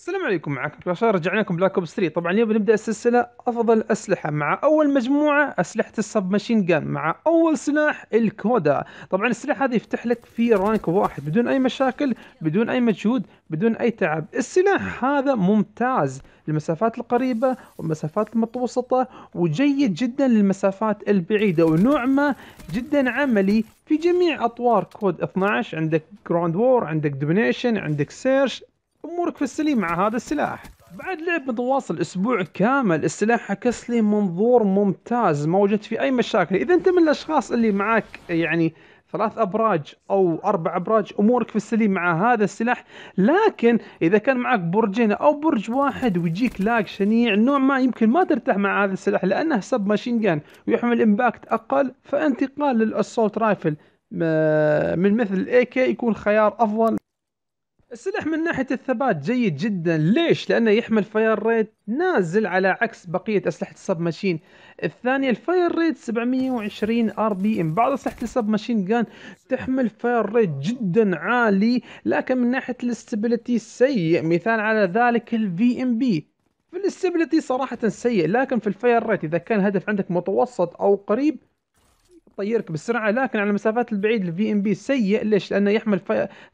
السلام عليكم معكم بشار رجعنا لكم بلاك اوبس 3 طبعا اليوم بنبدا السلسله افضل اسلحه مع اول مجموعه اسلحه السب ماشين جان مع اول سلاح الكودا طبعا السلاح هذا يفتح لك في رانك واحد بدون اي مشاكل بدون اي مجهود بدون اي تعب السلاح هذا ممتاز للمسافات القريبه والمسافات المتوسطه وجيد جدا للمسافات البعيده ونوع ما جدا عملي في جميع اطوار كود 12 عندك جراند وور عندك دومينيشن عندك سيرش امورك في السليم مع هذا السلاح بعد لعب متواصل اسبوع كامل السلاح عكس لي منظور ممتاز ما وجدت فيه اي مشاكل اذا انت من الاشخاص اللي معاك يعني ثلاث ابراج او اربع ابراج امورك في السليم مع هذا السلاح لكن اذا كان معك برجين او برج واحد ويجيك لاج شنيع نوع ما يمكن ما ترتاح مع هذا السلاح لانه سب ماشين جان ويحمل امباكت اقل فانتقال للاسولت رايفل آه، من مثل الاي كي يكون خيار افضل السلاح من ناحيه الثبات جيد جدا ليش لانه يحمل فاير ريت نازل على عكس بقيه اسلحه السب ماشين الثانيه الفاير ريت 720 ار بي ام بعض اسلحه السب ماشين كان تحمل فاير ريت جدا عالي لكن من ناحيه الاستابيليتي سيء مثال على ذلك الفي ام بي في الاستابيليتي صراحه سيء لكن في الفاير ريت اذا كان هدف عندك متوسط او قريب تطيرك بسرعه لكن على المسافات البعيده الفي ام بي سيء ليش؟ لانه يحمل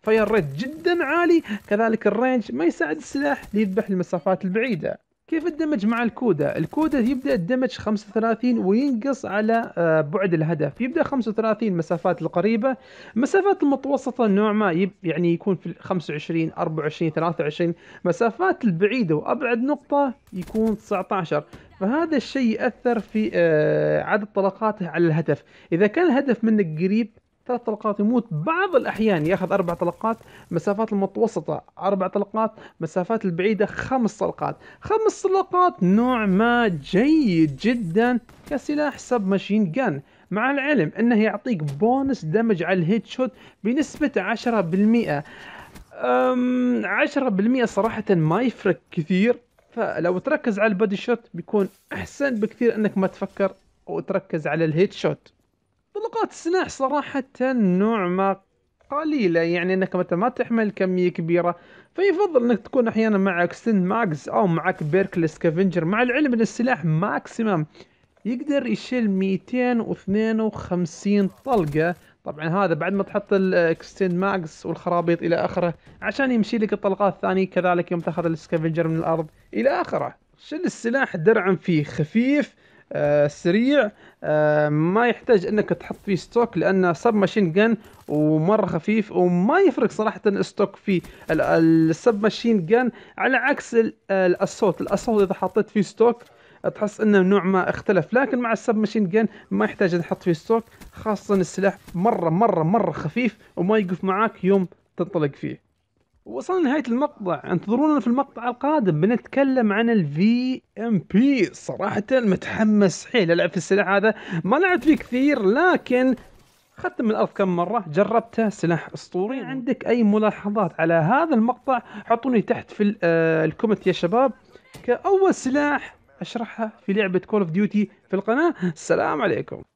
فاير ريت جدا عالي كذلك الرينج ما يساعد السلاح ليذبح المسافات البعيده كيف الدمج مع الكودا الكودا يبدا الدمج 35 وينقص على آه، بعد الهدف يبدا 35 مسافات القريبه مسافات المتوسطه نوع ما يعني يكون في 25 24 23 مسافات البعيده وابعد نقطه يكون 19 فهذا الشيء ياثر في آه، عدد طلقاته على الهدف اذا كان الهدف منك قريب ثلاث طلقات يموت بعض الأحيان ياخذ أربع طلقات مسافات المتوسطة أربع طلقات مسافات البعيدة خمس طلقات خمس طلقات نوع ما جيد جدا كسلاح سب ماشين جان مع العلم أنه يعطيك بونس دمج على الهيد شوت بنسبة 10% أم 10% صراحة ما يفرق كثير فلو تركز على البادي شوت بيكون أحسن بكثير أنك ما تفكر وتركز على الهيد شوت طلقات الصناع صراحة نوع ما قليلة يعني انك متى ما تحمل كمية كبيرة فيفضل انك تكون احيانا معك سن ماكس او معك بيركل سكافنجر مع العلم ان السلاح ماكسيمم يقدر يشيل 252 طلقة طبعا هذا بعد ما تحط الاكستند ماكس والخرابيط الى اخره عشان يمشي لك الطلقات الثانية كذلك يوم تاخذ السكافنجر من الارض الى اخره شل السلاح درعم فيه خفيف آه، سريع آه، ما يحتاج انك تحط فيه ستوك لانه سب ماشين جن ومره خفيف وما يفرق صراحه الستوك فيه السب ماشين جن على عكس الاسوت الاسوت اذا حطيت فيه ستوك تحس انه نوع ما اختلف لكن مع السب ماشين جن ما يحتاج تحط فيه ستوك خاصه السلاح مره مره مره خفيف وما يقف معاك يوم تنطلق فيه وصلنا لنهاية المقطع انتظرونا في المقطع القادم بنتكلم عن الفي ام بي صراحة متحمس حيل العب في السلاح هذا ما لعبت فيه كثير لكن اخذت من الارض كم مره جربته سلاح اسطوري نعم. عندك اي ملاحظات على هذا المقطع حطوني تحت في آه، الكومنت يا شباب كاول سلاح اشرحها في لعبه كول اوف ديوتي في القناه السلام عليكم